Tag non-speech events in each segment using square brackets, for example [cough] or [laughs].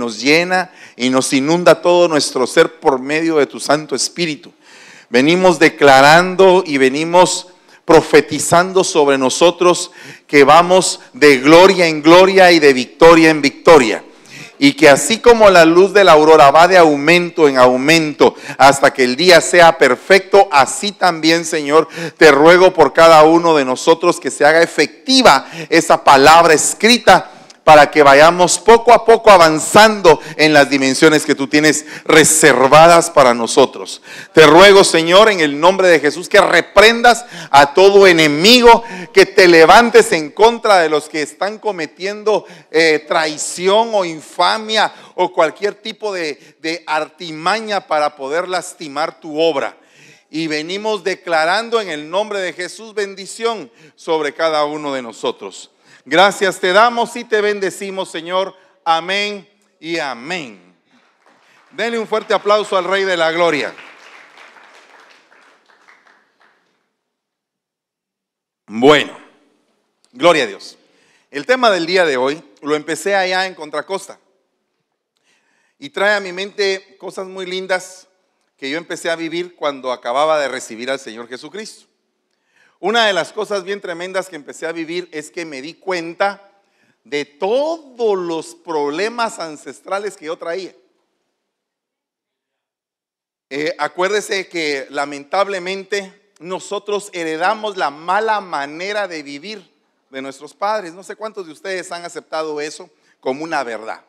nos llena y nos inunda todo nuestro ser por medio de tu Santo Espíritu. Venimos declarando y venimos profetizando sobre nosotros que vamos de gloria en gloria y de victoria en victoria. Y que así como la luz de la aurora va de aumento en aumento hasta que el día sea perfecto, así también, Señor, te ruego por cada uno de nosotros que se haga efectiva esa palabra escrita para que vayamos poco a poco avanzando en las dimensiones que tú tienes reservadas para nosotros. Te ruego, Señor, en el nombre de Jesús, que reprendas a todo enemigo, que te levantes en contra de los que están cometiendo eh, traición o infamia o cualquier tipo de artimaña para poder lastimar tu obra y venimos declarando en el nombre de Jesús bendición sobre cada uno de nosotros. Gracias te damos y te bendecimos, Señor. Amén y amén. Denle un fuerte aplauso al Rey de la Gloria. Bueno, gloria a Dios. El tema del día de hoy lo empecé allá en Contracosta y trae a mi mente cosas muy lindas que yo empecé a vivir cuando acababa de recibir al Señor Jesucristo. Una de las cosas bien tremendas que empecé a vivir es que me di cuenta de todos los problemas ancestrales que yo traía. Eh, acuérdese que lamentablemente nosotros heredamos la mala manera de vivir de nuestros padres. No sé cuántos de ustedes han aceptado eso como una verdad.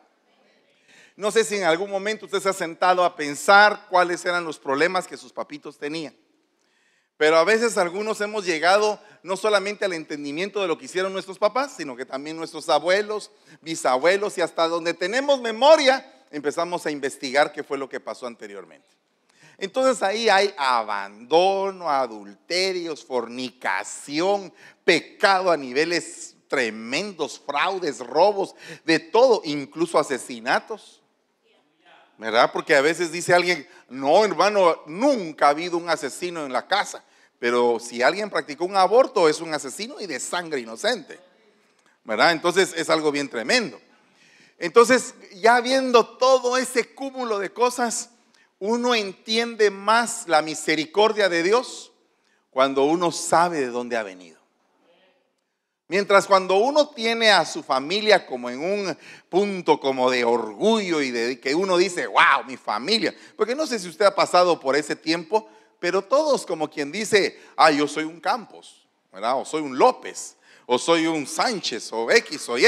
No sé si en algún momento usted se ha sentado a pensar cuáles eran los problemas que sus papitos tenían. Pero a veces algunos hemos llegado no solamente al entendimiento de lo que hicieron nuestros papás, sino que también nuestros abuelos, bisabuelos y hasta donde tenemos memoria, empezamos a investigar qué fue lo que pasó anteriormente. Entonces ahí hay abandono, adulterios, fornicación, pecado a niveles tremendos, fraudes, robos, de todo, incluso asesinatos. ¿Verdad? Porque a veces dice alguien, no hermano, nunca ha habido un asesino en la casa. Pero si alguien practicó un aborto, es un asesino y de sangre inocente. ¿Verdad? Entonces es algo bien tremendo. Entonces, ya viendo todo ese cúmulo de cosas, uno entiende más la misericordia de Dios cuando uno sabe de dónde ha venido. Mientras cuando uno tiene a su familia como en un punto como de orgullo y de que uno dice, wow, mi familia. Porque no sé si usted ha pasado por ese tiempo pero todos como quien dice, ah, yo soy un Campos, ¿verdad? O soy un López, o soy un Sánchez, o X, o Y,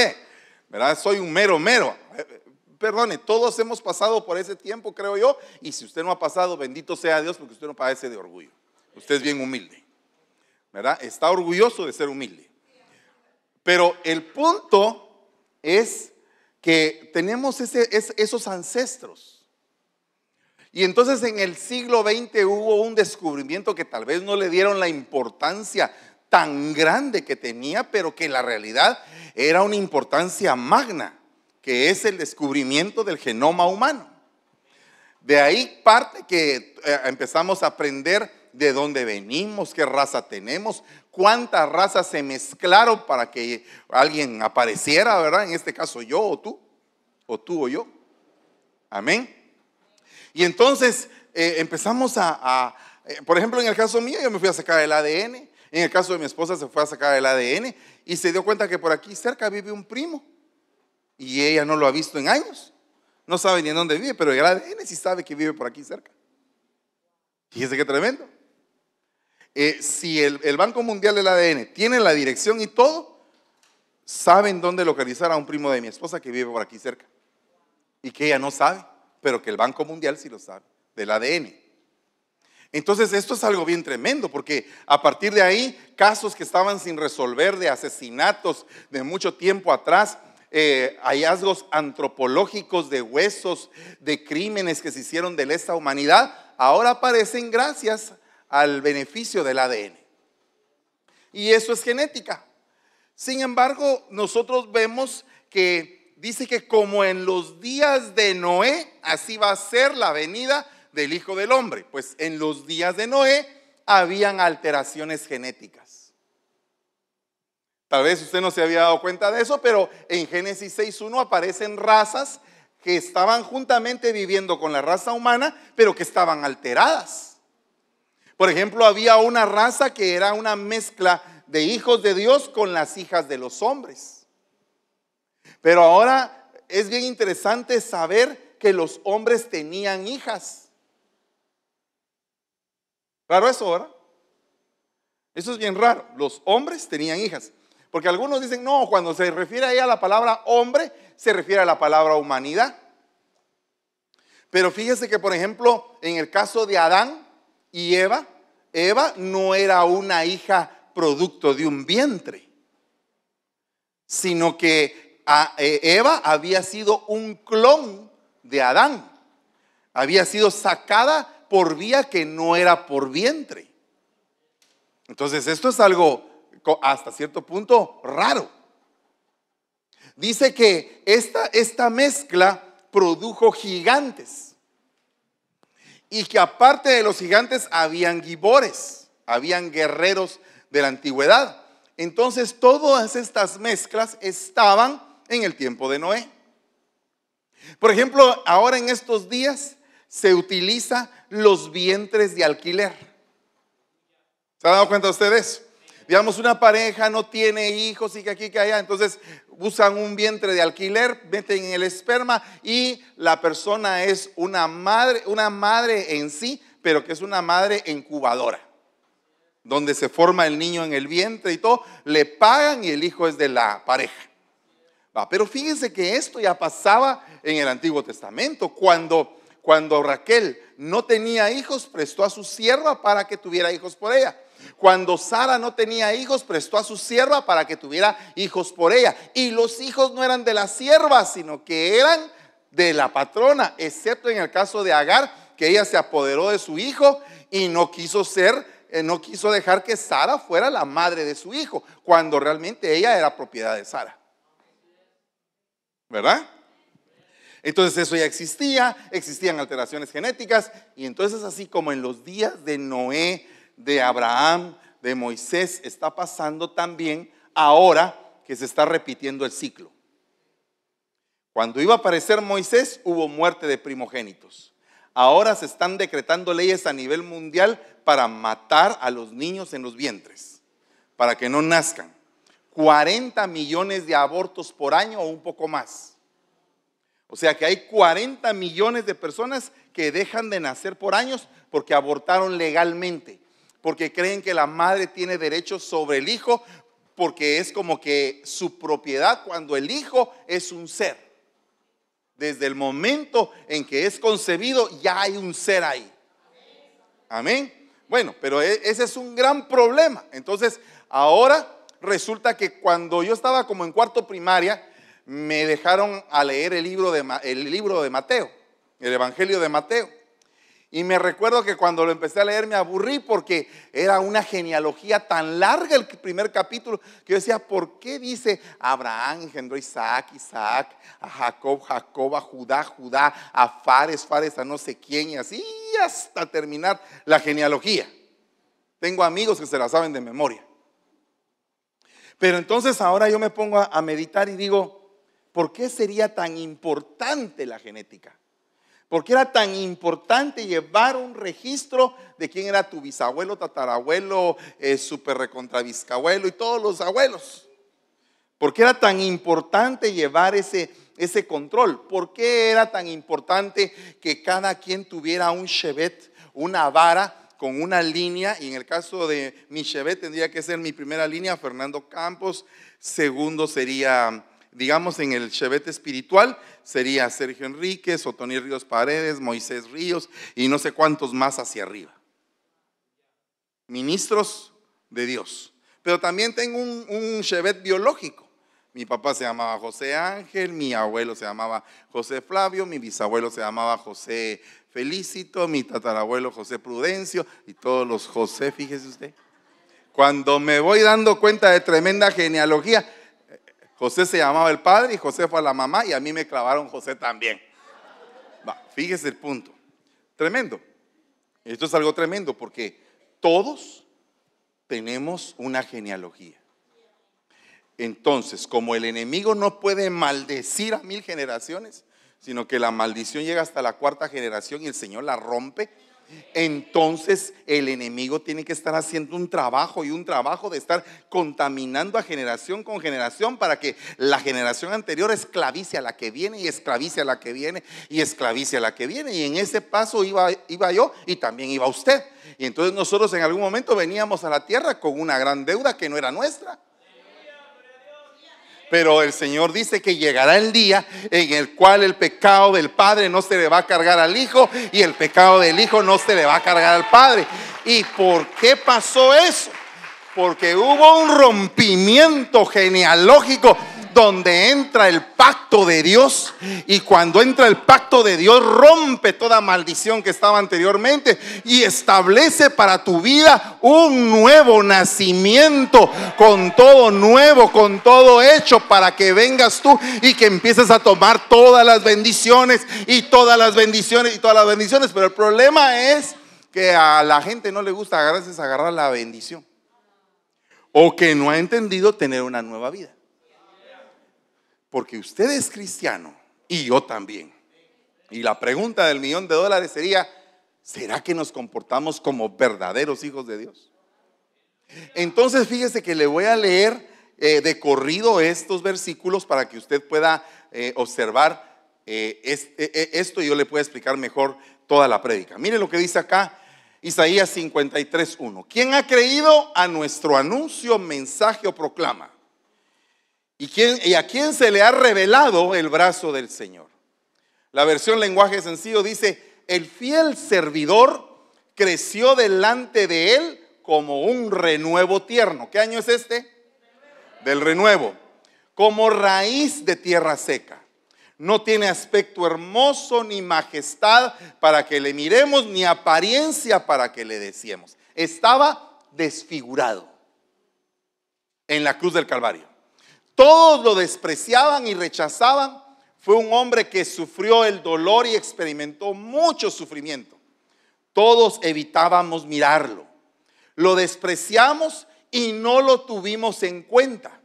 ¿verdad? Soy un mero, mero. Eh, eh, perdone, todos hemos pasado por ese tiempo, creo yo, y si usted no ha pasado, bendito sea Dios, porque usted no padece de orgullo. Usted es bien humilde, ¿verdad? Está orgulloso de ser humilde. Pero el punto es que tenemos ese, esos ancestros y entonces en el siglo XX hubo un descubrimiento que tal vez no le dieron la importancia tan grande que tenía, pero que en la realidad era una importancia magna, que es el descubrimiento del genoma humano. De ahí parte que eh, empezamos a aprender de dónde venimos, qué raza tenemos, cuántas razas se mezclaron para que alguien apareciera, ¿verdad? En este caso yo o tú, o tú o yo. Amén. Y entonces eh, empezamos a, eh, por ejemplo, en el caso mío yo me fui a sacar el ADN, en el caso de mi esposa se fue a sacar el ADN y se dio cuenta que por aquí cerca vive un primo y ella no lo ha visto en años. No sabe ni en dónde vive, pero el ADN sí sabe que vive por aquí cerca. Fíjese qué tremendo. Eh, si el, Banco Mundial del ADN tiene la dirección y todo, saben dónde localizar a un primo de mi esposa que vive por aquí cerca y que ella no sabe pero que el Banco Mundial sí lo sabe, del ADN. Entonces esto es algo bien tremendo, porque a partir de ahí, casos que estaban sin resolver de asesinatos de mucho tiempo atrás, eh, hallazgos antropológicos de huesos, de crímenes que se hicieron de lesa humanidad, ahora aparecen gracias al beneficio del ADN. Y eso es genética. Sin embargo, nosotros vemos que dice que como en los días de Noé, así va a ser la venida del Hijo del Hombre. Pues en los días de Noé habían alteraciones genéticas. Tal vez usted no se había dado cuenta de eso, pero en Génesis 6.1 aparecen razas que estaban juntamente viviendo con la raza humana, pero que estaban alteradas. Por ejemplo, había una raza que era una mezcla de hijos de Dios con las hijas de los hombres. Pero ahora es bien interesante saber que los hombres tenían hijas. Raro eso, ahora? Eso es bien raro. Los hombres tenían hijas. Porque algunos dicen, no, cuando se refiere ahí a la palabra hombre, se refiere a la palabra humanidad. Pero fíjese que, por ejemplo, en el caso de Adán y Eva, Eva no era una hija producto de un vientre, sino que eh, Eva había sido un clon de Adán. Había sido sacada por vía que no era por vientre. Entonces, esto es algo hasta cierto punto raro. Dice que esta, esta mezcla produjo gigantes. Y que aparte de los gigantes habían gibores, habían guerreros de la antigüedad. Entonces todas estas mezclas estaban en el tiempo de Noé. Por ejemplo, ahora en estos días se utiliza los vientres de alquiler. ¿Se han dado cuenta ustedes? Digamos, una pareja no tiene hijos y que aquí, que allá, entonces usan un vientre de alquiler, meten el esperma y la persona es una madre, una madre en sí, pero que es una madre incubadora, donde se forma el niño en el vientre y todo, le pagan y el hijo es de la pareja pero fíjense que esto ya pasaba en el Antiguo Testamento. Cuando, cuando Raquel no tenía hijos, prestó a su sierva para que tuviera hijos por ella. Cuando Sara no tenía hijos, prestó a su sierva para que tuviera hijos por ella. Y los hijos no eran de la sierva, sino que eran de la patrona, excepto en el caso de Agar, que ella se apoderó de su hijo y no quiso ser eh, no quiso dejar que Sara fuera la madre de su hijo, cuando realmente ella era propiedad de Sara. ¿Verdad? Entonces eso ya existía, existían alteraciones genéticas y entonces así como en los días de Noé, de Abraham, de Moisés, está pasando también ahora que se está repitiendo el ciclo. Cuando iba a aparecer Moisés hubo muerte de primogénitos. Ahora se están decretando leyes a nivel mundial para matar a los niños en los vientres, para que no nazcan. 40 millones de abortos por año o un poco más. O sea que hay 40 millones de personas que dejan de nacer por años porque abortaron legalmente, porque creen que la madre tiene derechos sobre el hijo, porque es como que su propiedad cuando el hijo es un ser. Desde el momento en que es concebido ya hay un ser ahí. Amén. Bueno, pero e, ese es un gran problema. Entonces, ahora resulta que cuando yo estaba como en cuarto primaria, me dejaron a leer el libro de, el libro de Mateo, el Evangelio de Mateo. Y me recuerdo que cuando lo empecé a leer me aburrí porque era una genealogía tan larga el primer capítulo que yo decía, ¿por qué dice Abraham engendró Isaac, Isaac, a Jacob, Jacob, a Judá, Judá, a Fares, Fares, a no sé quién y así hasta terminar la genealogía? Tengo amigos que se la saben de memoria. Pero entonces ahora yo me pongo a, meditar y digo, ¿por qué sería tan importante la genética? ¿Por qué era tan importante llevar un registro de quién era tu bisabuelo, tatarabuelo, eh, super y todos los abuelos? ¿Por qué era tan importante llevar ese, ese control? ¿Por qué era tan importante que cada quien tuviera un chevet, una vara con una línea, y en el caso de mi Chevet tendría que ser mi primera línea, Fernando Campos, segundo sería, digamos, en el Chevet espiritual, sería Sergio Enríquez, Otoni Ríos Paredes, Moisés Ríos, y no sé cuántos más hacia arriba. Ministros de Dios. Pero también tengo un Chevet biológico mi papá se llamaba José Ángel, mi abuelo se llamaba José Flavio, mi bisabuelo se llamaba José Felicito, mi tatarabuelo José Prudencio y todos los José, fíjese usted. Cuando me voy dando cuenta de tremenda genealogía, José se llamaba el padre y José fue la mamá y a mí me clavaron José también. fíjese el punto. Tremendo. Esto es algo tremendo porque todos tenemos una genealogía. Entonces, como el enemigo no puede maldecir a mil generaciones, sino que la maldición llega hasta la cuarta generación y el Señor la rompe, entonces el enemigo tiene que estar haciendo un trabajo y un trabajo de estar contaminando a generación con generación para que la generación anterior esclavice a la que viene y esclavice a la que viene y esclavice a la que viene. Y en ese paso iba, iba yo y también iba usted. Y entonces nosotros en algún momento veníamos a la tierra con una gran deuda que no era nuestra. Pero el Señor dice que llegará el día en el cual el pecado del Padre no se le va a cargar al Hijo y el pecado del Hijo no se le va a cargar al Padre. ¿Y por qué pasó eso? Porque hubo un rompimiento genealógico donde entra el pacto de Dios. Y cuando entra el pacto de Dios, rompe toda maldición que estaba anteriormente y establece para tu vida un nuevo nacimiento, con todo nuevo, con todo hecho, para que vengas tú y que empieces a tomar todas las bendiciones y todas las bendiciones y todas las bendiciones. Pero el problema es que a la gente no le gusta gracias agarrar la bendición. O que no ha entendido tener una nueva vida. Porque usted es cristiano y yo también. Y la pregunta del millón de dólares sería, ¿será que nos comportamos como verdaderos hijos de Dios? Entonces fíjese que le voy a leer eh, de corrido estos versículos para que usted pueda eh, observar eh, esto y yo le pueda explicar mejor toda la prédica. Mire lo que dice acá Isaías 53.1. ¿Quién ha creído a nuestro anuncio, mensaje o proclama? ¿Y, a quién se le ha revelado el brazo del Señor? La versión lenguaje sencillo dice, el fiel servidor creció delante de él como un renuevo tierno. ¿Qué año es este? Del renuevo. Como raíz de tierra seca. No tiene aspecto hermoso ni majestad para que le miremos, ni apariencia para que le decíamos. Estaba desfigurado en la cruz del Calvario. Todos lo despreciaban y rechazaban. Fue un hombre que sufrió el dolor y experimentó mucho sufrimiento. Todos evitábamos mirarlo. Lo despreciamos y no lo tuvimos en cuenta.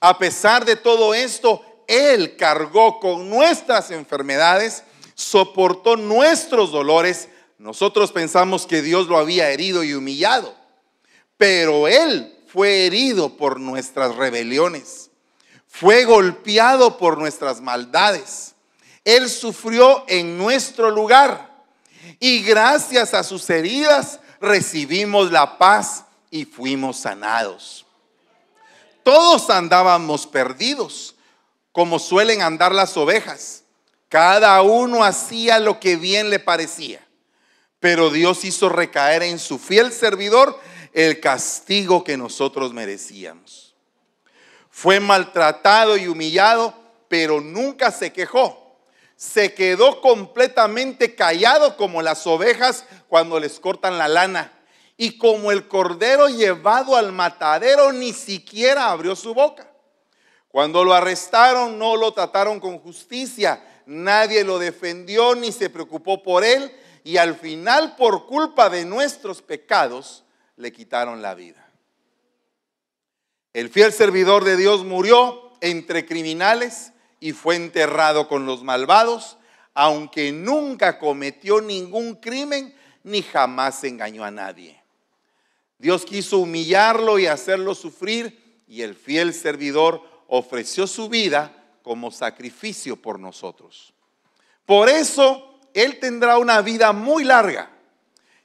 A pesar de todo esto, Él cargó con nuestras enfermedades, soportó nuestros dolores. Nosotros pensamos que Dios lo había herido y humillado, pero Él fue herido por nuestras rebeliones, fue golpeado por nuestras maldades. Él sufrió en nuestro lugar y gracias a sus heridas recibimos la paz y fuimos sanados. Todos andábamos perdidos, como suelen andar las ovejas. Cada uno hacía lo que bien le parecía, pero Dios hizo recaer en su fiel servidor el castigo que nosotros merecíamos. Fue maltratado y humillado, pero nunca se quejó. Se quedó completamente callado como las ovejas cuando les cortan la lana. Y como el cordero llevado al matadero, ni siquiera abrió su boca. Cuando lo arrestaron, no lo trataron con justicia. Nadie lo defendió ni se preocupó por él. Y al final, por culpa de nuestros pecados, le quitaron la vida. El fiel servidor de Dios murió entre criminales y fue enterrado con los malvados, aunque nunca cometió ningún crimen ni jamás engañó a nadie. Dios quiso humillarlo y hacerlo sufrir y el fiel servidor ofreció su vida como sacrificio por nosotros. Por eso, Él tendrá una vida muy larga.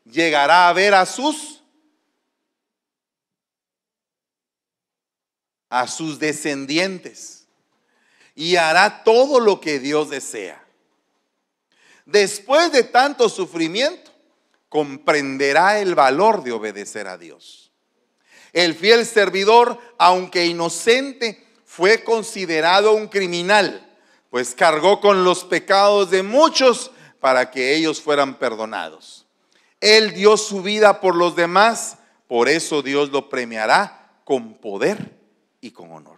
Llegará a ver a sus a sus descendientes y hará todo lo que Dios desea. Después de tanto sufrimiento, comprenderá el valor de obedecer a Dios. El fiel servidor, aunque inocente, fue considerado un criminal, pues cargó con los pecados de muchos para que ellos fueran perdonados. Él dio su vida por los demás, por eso Dios lo premiará con poder y con honor.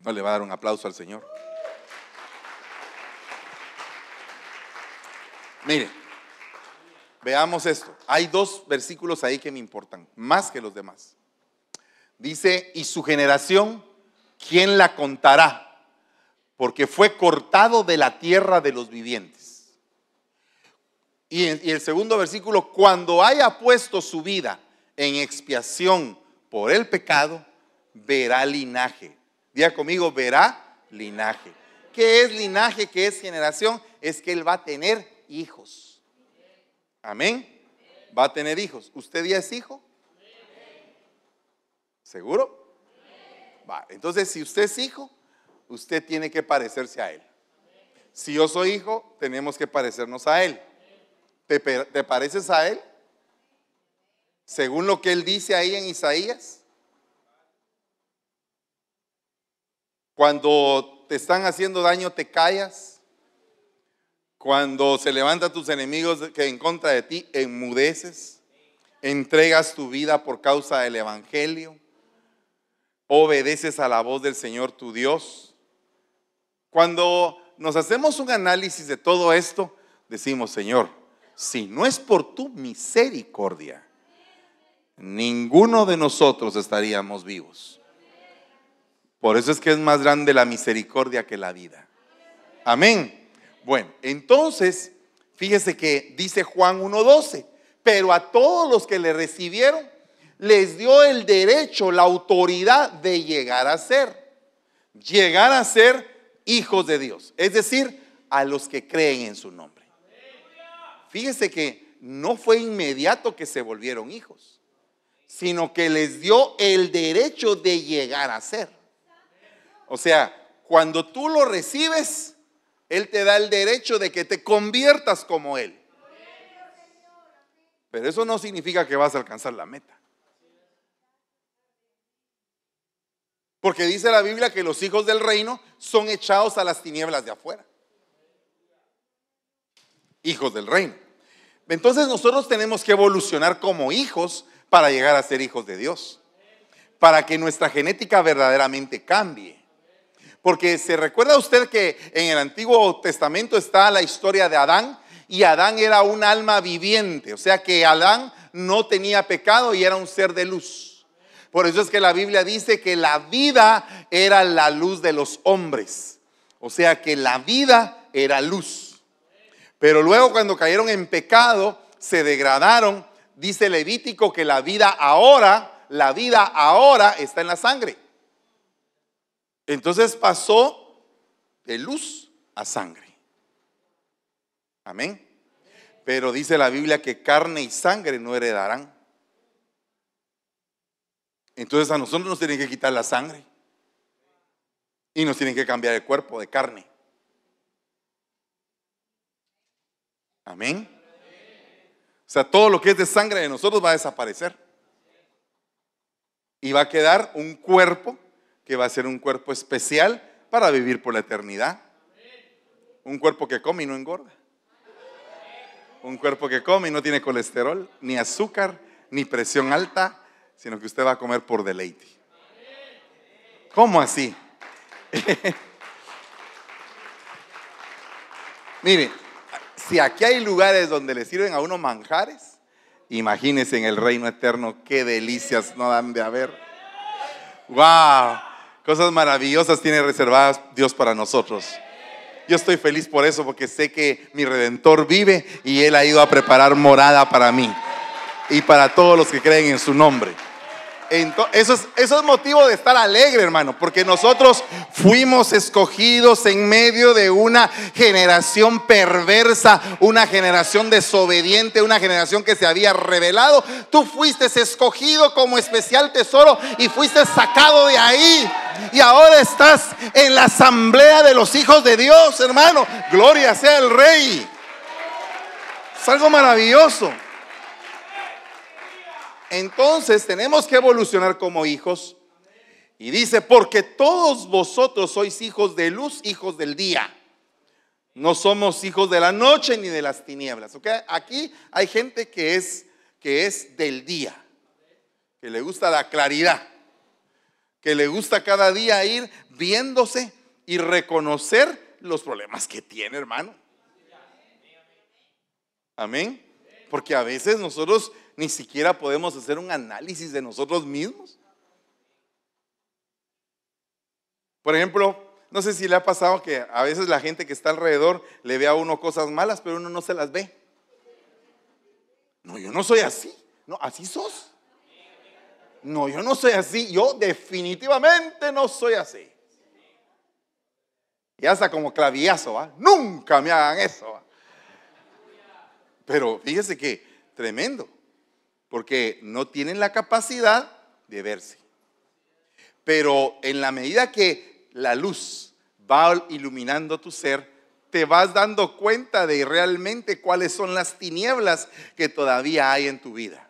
¿No le va a dar un aplauso al Señor? Mire, veamos esto. Hay dos versículos ahí que me importan, más que los demás. Dice, y su generación, ¿quién la contará? Porque fue cortado de la tierra de los vivientes. Y, el segundo versículo, cuando haya puesto su vida en expiación por el pecado, verá linaje. Diga conmigo, verá linaje. ¿Qué es linaje? ¿Qué es generación? Es que él va a tener hijos. Amén. Va a tener hijos. ¿Usted ya es hijo? ¿Seguro? Entonces, si usted es hijo, usted tiene que parecerse a él. Si yo soy hijo, tenemos que parecernos a él. ¿Te, te pareces a él? según lo que él dice ahí en Isaías. Cuando te están haciendo daño, te callas. Cuando se levantan tus enemigos que en contra de ti, enmudeces. Entregas tu vida por causa del Evangelio. Obedeces a la voz del Señor tu Dios. Cuando nos hacemos un análisis de todo esto, decimos, Señor, si no es por tu misericordia, ninguno de nosotros estaríamos vivos. Por eso es que es más grande la misericordia que la vida. Amén. Bueno, entonces, fíjese que dice Juan 1.12, pero a todos los que le recibieron, les dio el derecho, la autoridad de llegar a ser, llegar a ser hijos de Dios, es decir, a los que creen en su nombre. Fíjese que no fue inmediato que se volvieron hijos sino que les dio el derecho de llegar a ser. O sea, cuando tú lo recibes, Él te da el derecho de que te conviertas como Él. Pero eso no significa que vas a alcanzar la meta. Porque dice la Biblia que los hijos del reino son echados a las tinieblas de afuera. Hijos del reino. Entonces nosotros tenemos que evolucionar como hijos para llegar a ser hijos de Dios, para que nuestra genética verdaderamente cambie. Porque se recuerda usted que en el Antiguo Testamento está la historia de Adán y Adán era un alma viviente, o sea que Adán no tenía pecado y era un ser de luz. Por eso es que la Biblia dice que la vida era la luz de los hombres, o sea que la vida era luz. Pero luego cuando cayeron en pecado, se degradaron dice Levítico que la vida ahora, la vida ahora está en la sangre. Entonces pasó de luz a sangre. Amén. Pero dice la Biblia que carne y sangre no heredarán. Entonces a nosotros nos tienen que quitar la sangre. Y nos tienen que cambiar el cuerpo de carne. Amén. O sea, todo lo que es de sangre de nosotros va a desaparecer. Y va a quedar un cuerpo que va a ser un cuerpo especial para vivir por la eternidad. Un cuerpo que come y no engorda. Un cuerpo que come y no tiene colesterol, ni azúcar, ni presión alta, sino que usted va a comer por deleite. ¿Cómo así? [laughs] Mire, si aquí hay lugares donde le sirven a uno manjares, imagínense en el reino eterno qué delicias no dan de haber. ¡Wow! Cosas maravillosas tiene reservadas Dios para nosotros. Yo estoy feliz por eso porque sé que mi redentor vive y Él ha ido a preparar morada para mí y para todos los que creen en su nombre eso, es, eso es motivo de estar alegre, hermano, porque nosotros fuimos escogidos en medio de una generación perversa, una generación desobediente, una generación que se había revelado. Tú fuiste escogido como especial tesoro y fuiste sacado de ahí. Y ahora estás en la asamblea de los hijos de Dios, hermano. Gloria sea el rey. Es algo maravilloso. Entonces tenemos que evolucionar como hijos. Y dice, porque todos vosotros sois hijos de luz, hijos del día. No somos hijos de la noche ni de las tinieblas. Aquí hay gente que es, que es del día, que le gusta la claridad, que le gusta cada día ir viéndose y reconocer los problemas que tiene, hermano. Amén. Porque a veces nosotros ni siquiera podemos hacer un análisis de nosotros mismos. Por ejemplo, no sé si le ha pasado que a veces la gente que está alrededor le ve a uno cosas malas, pero uno no se las ve. No, yo no soy así. No, así sos. No, yo no soy así. Yo definitivamente no soy así. Y hasta como clavillazo, ¿va? Nunca me hagan eso. Pero fíjese que tremendo porque no tienen la capacidad de verse. Pero en la medida que la luz va iluminando tu ser, te vas dando cuenta de realmente cuáles son las tinieblas que todavía hay en tu vida.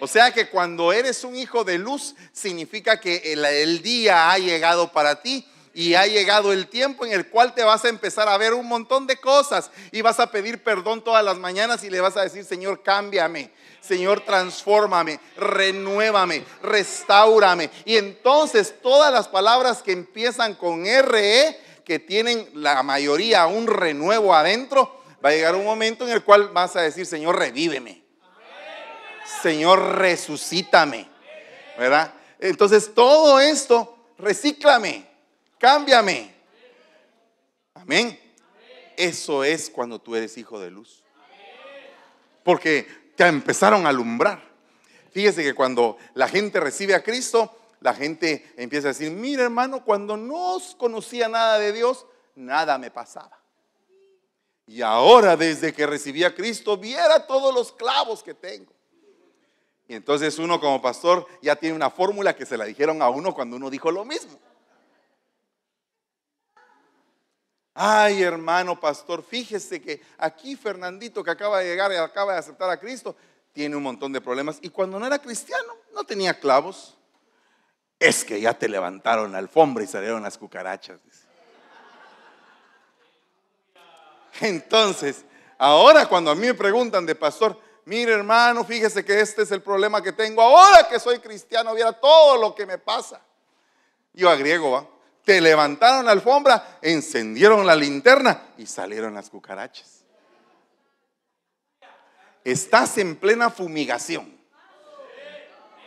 O sea que cuando eres un hijo de luz, significa que el, día ha llegado para ti y ha llegado el tiempo en el cual te vas a empezar a ver un montón de cosas y vas a pedir perdón todas las mañanas y le vas a decir, Señor, cámbiame, Señor, transfórmame, renuévame, restaurame. Y entonces todas las palabras que empiezan con RE, que tienen la mayoría un renuevo adentro, va a llegar un momento en el cual vas a decir, Señor, revíveme. Señor, resucítame. ¿Verdad? Entonces todo esto, recíclame. Cámbiame. Amén. Eso es cuando tú eres hijo de luz. Porque te empezaron a alumbrar. Fíjese que cuando la gente recibe a Cristo, la gente empieza a decir, mira hermano, cuando no conocía nada de Dios, nada me pasaba. Y ahora desde que recibí a Cristo, viera todos los clavos que tengo. Y entonces uno como pastor ya tiene una fórmula que se la dijeron a uno cuando uno dijo lo mismo. Ay, hermano pastor, fíjese que aquí Fernandito que acaba de llegar y acaba de aceptar a Cristo, tiene un montón de problemas. Y cuando no era cristiano, no tenía clavos. Es que ya te levantaron la alfombra y salieron las cucarachas. Entonces, ahora cuando a mí me preguntan de pastor, mire hermano, fíjese que este es el problema que tengo ahora que soy cristiano, viera todo lo que me pasa. Yo griego ¿va? te levantaron la alfombra, encendieron la linterna y salieron las cucarachas. Estás en plena fumigación.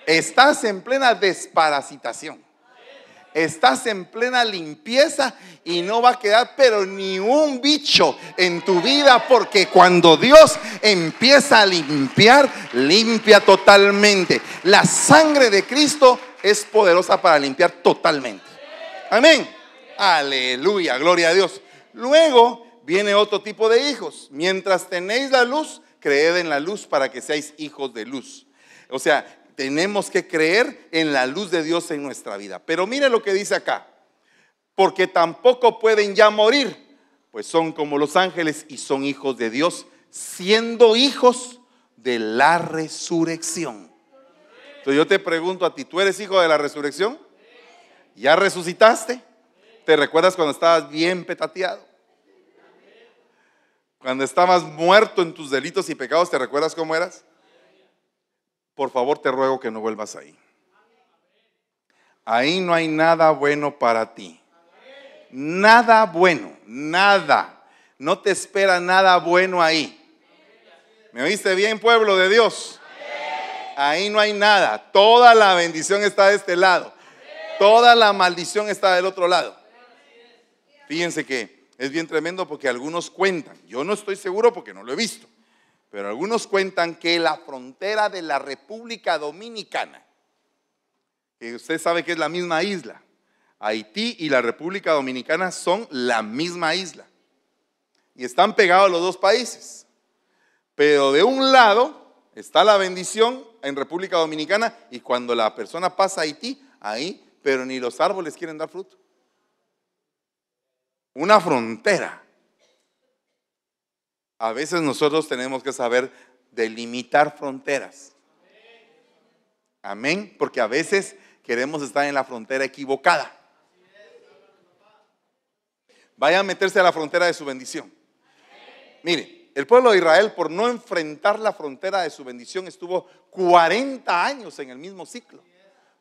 Estás en plena desparasitación. Estás en plena limpieza y no va a quedar pero ni un bicho en tu vida porque cuando Dios empieza a limpiar, limpia totalmente. La sangre de Cristo es poderosa para limpiar totalmente. Amén. Aleluya, gloria a Dios. Luego viene otro tipo de hijos. Mientras tenéis la luz, creed en la luz para que seáis hijos de luz. O sea, tenemos que creer en la luz de Dios en nuestra vida. Pero mire lo que dice acá. Porque tampoco pueden ya morir, pues son como los ángeles y son hijos de Dios, siendo hijos de la resurrección. Entonces yo te pregunto a ti, ¿tú eres hijo de la resurrección? ¿Ya resucitaste? ¿Te recuerdas cuando estabas bien petateado? Cuando estabas muerto en tus delitos y pecados, ¿te recuerdas cómo eras? Por favor, te ruego que no vuelvas ahí. Ahí no hay nada bueno para ti. Nada bueno, nada. No te espera nada bueno ahí. ¿Me oíste bien, pueblo de Dios? Ahí no hay nada. Toda la bendición está de este lado. Toda la maldición está del otro lado. Fíjense que es bien tremendo porque algunos cuentan, yo no estoy seguro porque no lo he visto, pero algunos cuentan que la frontera de la República Dominicana, que usted sabe que es la misma isla, Haití y la República Dominicana son la misma isla y están pegados los dos países. Pero de un lado está la bendición en República Dominicana y cuando la persona pasa a Haití, ahí pero ni los árboles quieren dar fruto. Una frontera. A veces nosotros tenemos que saber delimitar fronteras. Amén, porque a veces queremos estar en la frontera equivocada. Vaya a meterse a la frontera de su bendición. Mire, el pueblo de Israel por no enfrentar la frontera de su bendición estuvo 40 años en el mismo ciclo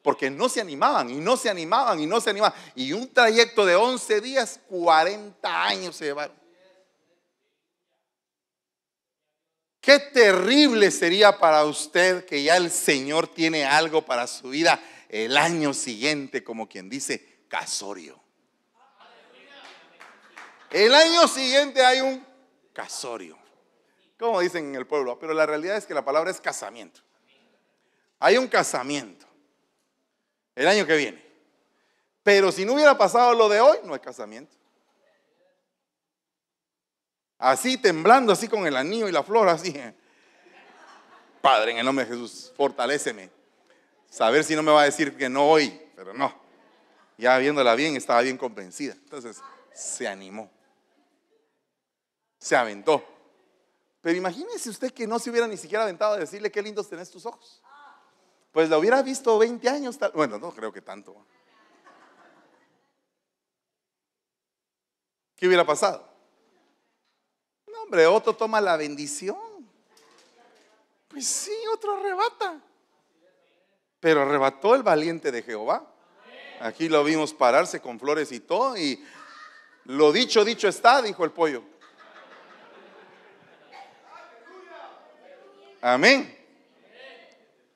porque no se animaban y no se animaban y no se animaban. Y un trayecto de 11 días, 40 años se llevaron. Qué terrible sería para usted que ya el Señor tiene algo para su vida el año siguiente, como quien dice, casorio. El año siguiente hay un casorio, como dicen en el pueblo, pero la realidad es que la palabra es casamiento. Hay un casamiento el año que viene. Pero si no hubiera pasado lo de hoy, no hay casamiento. Así temblando, así con el anillo y la flor, así. Padre, en el nombre de Jesús, fortaléceme. Saber si no me va a decir que no hoy, pero no. Ya viéndola bien, estaba bien convencida. Entonces, se animó. Se aventó. Pero imagínese usted que no se hubiera ni siquiera aventado a decirle qué lindos tenés tus ojos. Pues la hubiera visto 20 años, bueno, no creo que tanto. ¿Qué hubiera pasado? No, hombre, otro toma la bendición. Pues sí, otro arrebata. Pero arrebató el valiente de Jehová. Aquí lo vimos pararse con flores y todo. Y lo dicho, dicho está, dijo el pollo. Amén.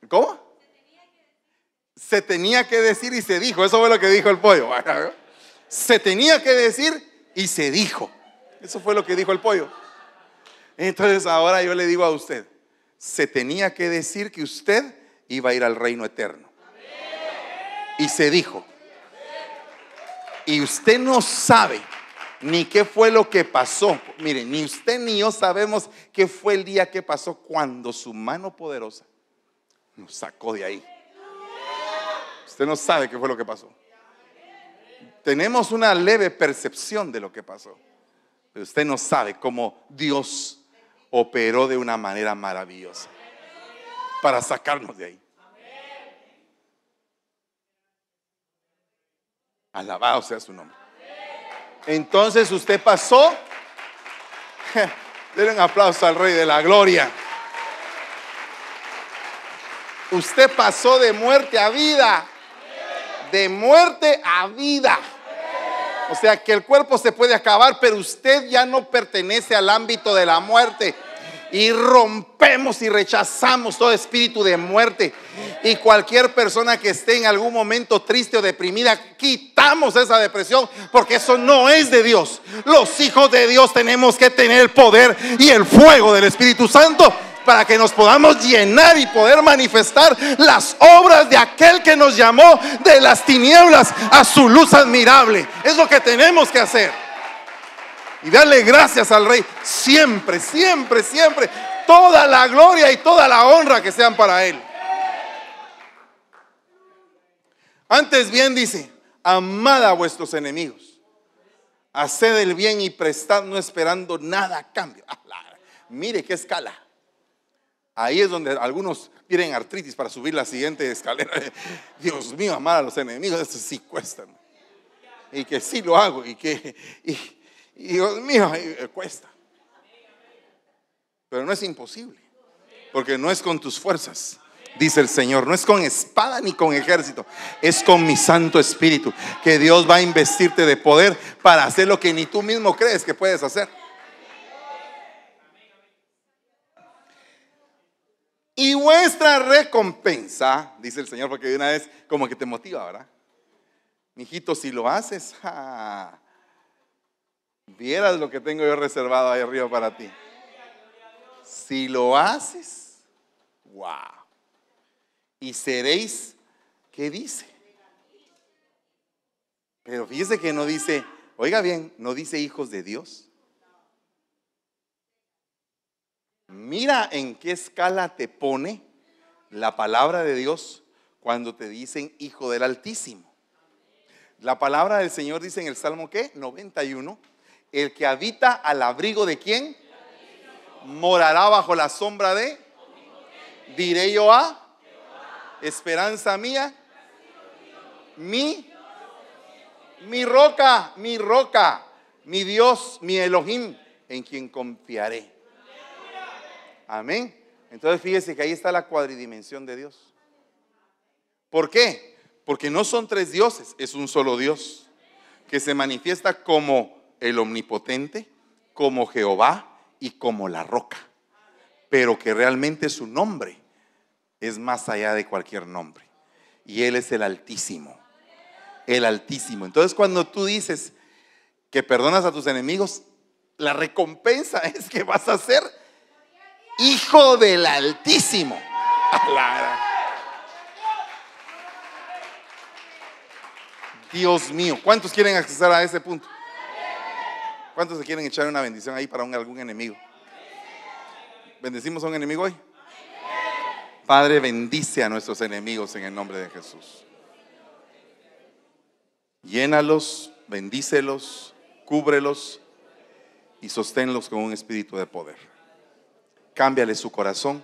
¿Cómo? se tenía que decir y se dijo. Eso fue lo que dijo el pollo. [laughs] Se tenía que decir y se dijo. Eso fue lo que dijo el pollo. Entonces ahora yo le digo a usted, se tenía que decir que usted iba a ir al reino eterno. Y se dijo. Y usted no sabe ni qué fue lo que pasó. Miren, ni usted ni yo sabemos qué fue el día que pasó cuando su mano poderosa nos sacó de ahí. Usted no sabe qué fue lo que pasó. Tenemos una leve percepción de lo que pasó. Pero usted no sabe cómo Dios operó de una manera maravillosa para sacarnos de ahí. Alabado sea su nombre. Entonces usted pasó. [laughs] Denle un aplauso al Rey de la Gloria. Usted pasó de muerte a vida de muerte a vida. O sea que el cuerpo se puede acabar, pero usted ya no pertenece al ámbito de la muerte. Y rompemos y rechazamos todo espíritu de muerte. Y cualquier persona que esté en algún momento triste o deprimida, quitamos esa depresión porque eso no es de Dios. Los hijos de Dios tenemos que tener el poder y el fuego del Espíritu Santo para que nos podamos llenar y poder manifestar las obras de aquel que nos llamó de las tinieblas a su luz admirable. Es lo que tenemos que hacer. Y darle gracias al Rey siempre, siempre, siempre. Toda la gloria y toda la honra que sean para Él. Antes bien dice, amad a vuestros enemigos. Haced el bien y prestad no esperando nada a cambio. [laughs] Mire qué escala. Ahí es donde algunos tienen artritis para subir la siguiente escalera. [laughs] Dios mío, amar a los enemigos, eso sí cuesta. Y que sí lo hago, y que, y Dios mío, eh, cuesta. Pero no es imposible, porque no es con tus fuerzas, dice el Señor. No es con espada ni con ejército, es con mi Santo Espíritu, que Dios va a investirte de poder para hacer lo que ni tú mismo crees que puedes hacer. Y vuestra recompensa, dice el Señor, porque de una vez como que te motiva, ¿verdad? Mijito, si lo haces, vieras lo que tengo yo reservado ahí arriba para ti. Si lo haces, wow. Y seréis, ¿qué dice? Pero fíjese que no dice, oiga bien, no dice hijos de Dios. Mira en qué escala te pone la palabra de Dios cuando te dicen hijo del Altísimo. La palabra del Señor dice en el Salmo que 91, el que habita al abrigo de quién morará bajo la sombra de diré yo a esperanza mía mi mi roca, mi roca, mi Dios, mi Elohim, en quien confiaré. Amén. Entonces fíjese que ahí está la cuadridimensión de Dios. ¿Por qué? Porque no son tres dioses, es un solo Dios que se manifiesta como el omnipotente, como Jehová y como la roca, pero que realmente su nombre es más allá de cualquier nombre. Y Él es el Altísimo, el Altísimo. Entonces cuando tú dices que perdonas a tus enemigos, la recompensa [laughs] es que vas a ser Hijo del Altísimo. Dios mío, ¿cuántos quieren acceder a ese punto? ¿Cuántos se quieren echar una bendición ahí para algún enemigo? ¿Bendecimos a un enemigo hoy? Padre, bendice a nuestros enemigos en el nombre de Jesús. Llénalos, bendícelos, cúbrelos y sosténlos con un espíritu de poder. Cámbiale su corazón,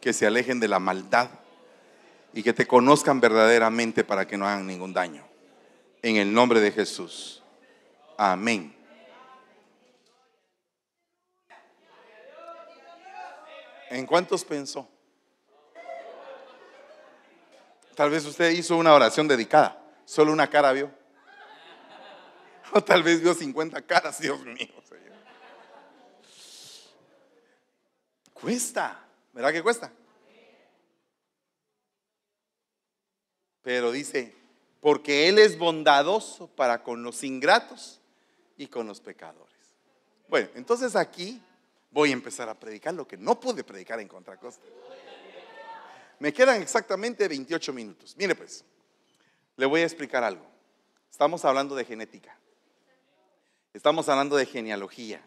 que se alejen de la maldad y que te conozcan verdaderamente para que no hagan ningún daño. En el nombre de Jesús. Amén. ¿En cuántos pensó? Tal vez usted hizo una oración dedicada, solo una cara vio. [laughs] O tal vez vio 50 caras, Dios mío. Cuesta, ¿verdad que cuesta? Pero dice, porque Él es bondadoso para con los ingratos y con los pecadores. Bueno, entonces aquí voy a empezar a predicar lo que no pude predicar en contra costa. Me quedan exactamente 28 minutos. Mire pues, le voy a explicar algo. Estamos hablando de genética. Estamos hablando de genealogía.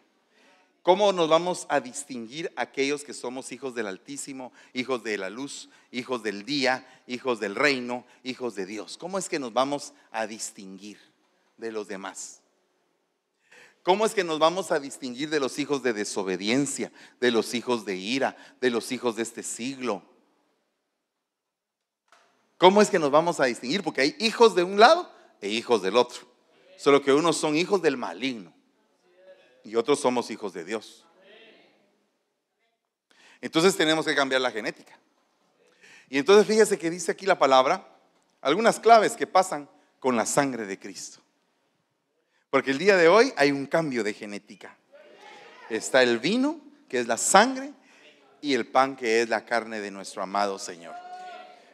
¿Cómo nos vamos a distinguir aquellos que somos hijos del Altísimo, hijos de la luz, hijos del día, hijos del reino, hijos de Dios? ¿Cómo es que nos vamos a distinguir de los demás? ¿Cómo es que nos vamos a distinguir de los hijos de desobediencia, de los hijos de ira, de los hijos de este siglo? ¿Cómo es que nos vamos a distinguir? Porque hay hijos de un lado e hijos del otro. Solo que unos son hijos del maligno y otros somos hijos de Dios. Entonces tenemos que cambiar la genética. Y entonces fíjese que dice aquí la palabra, algunas claves que pasan con la sangre de Cristo. Porque el día de hoy hay un cambio de genética. Está el vino, que es la sangre, y el pan, que es la carne de nuestro amado Señor,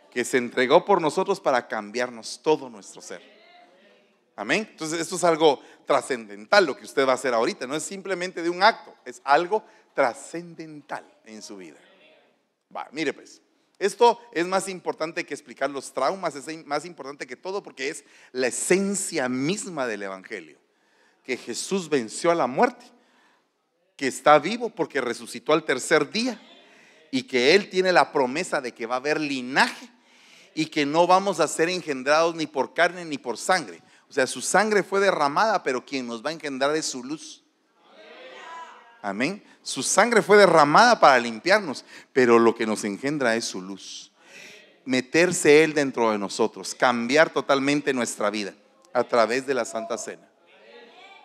que se entregó por nosotros para cambiarnos todo nuestro ser. Amén. Entonces, esto es algo trascendental lo que usted va a hacer ahorita. No es simplemente de un acto, es algo trascendental en su vida. Va, mire pues. Esto es más importante que explicar los traumas, es más importante que todo porque es la esencia misma del Evangelio. Que Jesús venció a la muerte, que está vivo porque resucitó al tercer día y que Él tiene la promesa de que va a haber linaje y que no vamos a ser engendrados ni por carne ni por sangre, o sea, su sangre fue derramada, pero quien nos va a engendrar es su luz. Amén. Su sangre fue derramada para limpiarnos, pero lo que nos engendra es su luz. Meterse Él dentro de nosotros, cambiar totalmente nuestra vida a través de la Santa Cena.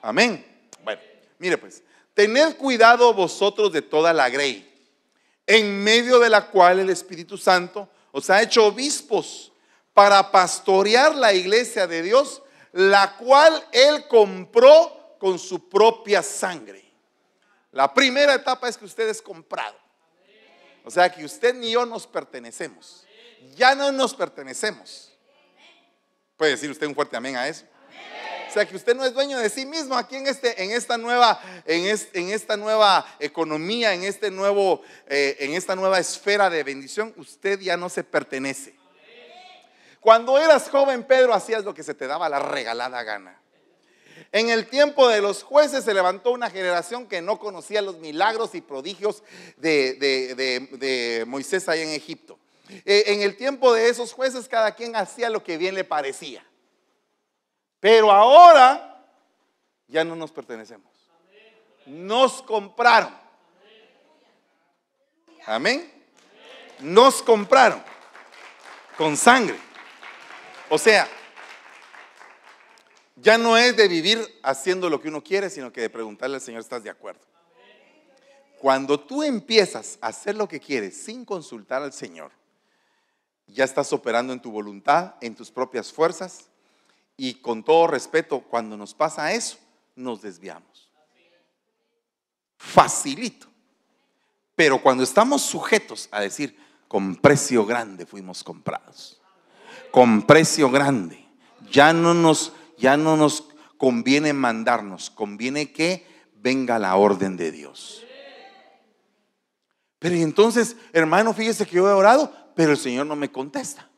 Amén. Bueno, mire pues, tened cuidado vosotros de toda la grey, en medio de la cual el Espíritu Santo os ha hecho obispos para pastorear la iglesia de Dios la cual Él compró con su propia sangre. La primera etapa es que usted es comprado. O sea que usted ni yo nos pertenecemos. Ya no nos pertenecemos. Puede decir usted un fuerte amén a eso. O sea que usted no es dueño de sí mismo aquí en, este, en, esta, nueva, en, en esta nueva economía, en, este nuevo, eh, en esta nueva esfera de bendición. Usted ya no se pertenece. Cuando eras joven, Pedro, hacías lo que se te daba la regalada gana. En el tiempo de los jueces se levantó una generación que no conocía los milagros y prodigios de, Moisés ahí en Egipto. Eh, en el tiempo de esos jueces cada quien hacía lo que bien le parecía. Pero ahora ya no nos pertenecemos. Nos compraron. Amén. Nos compraron con sangre. O sea, ya no es de vivir haciendo lo que uno quiere, sino que de preguntarle al Señor, ¿estás de acuerdo? Cuando tú empiezas a hacer lo que quieres sin consultar al Señor, ya estás operando en tu voluntad, en tus propias fuerzas, y con todo respeto, cuando nos pasa eso, nos desviamos. Facilito. Pero cuando estamos sujetos a decir, con precio grande fuimos comprados con precio grande. Ya no nos, ya no nos conviene mandarnos, conviene que venga la orden de Dios. Pero entonces, hermano, fíjese que yo he orado, pero el Señor no me contesta.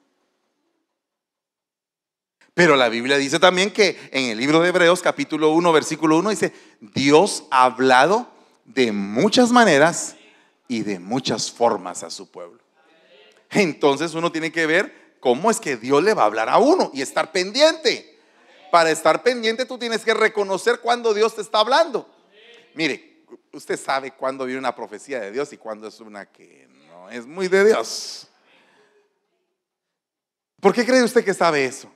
Pero la Biblia dice también que en el libro de Hebreos capítulo 1, versículo 1 dice, Dios ha hablado de muchas maneras y de muchas formas a su pueblo. Entonces uno tiene que ver cómo es que Dios le va a hablar a uno y estar pendiente. Para estar pendiente tú tienes que reconocer cuando Dios te está hablando. Mire, usted sabe cuándo viene una profecía de Dios y cuándo es una que no es muy de Dios. ¿Por qué cree usted que sabe eso?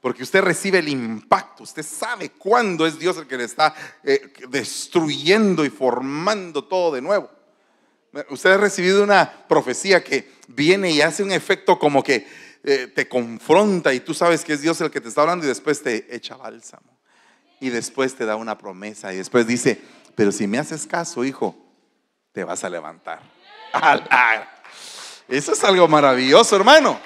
Porque usted recibe el impacto, usted sabe cuándo es Dios el que le está eh, destruyendo y formando todo de nuevo. Usted ha recibido una profecía que viene y hace un efecto como que eh, te confronta y tú sabes que es Dios el que te está hablando y después te echa bálsamo. Y después te da una promesa y después dice, pero si me haces caso, hijo, te vas a levantar. [laughs] Eso es algo maravilloso, hermano.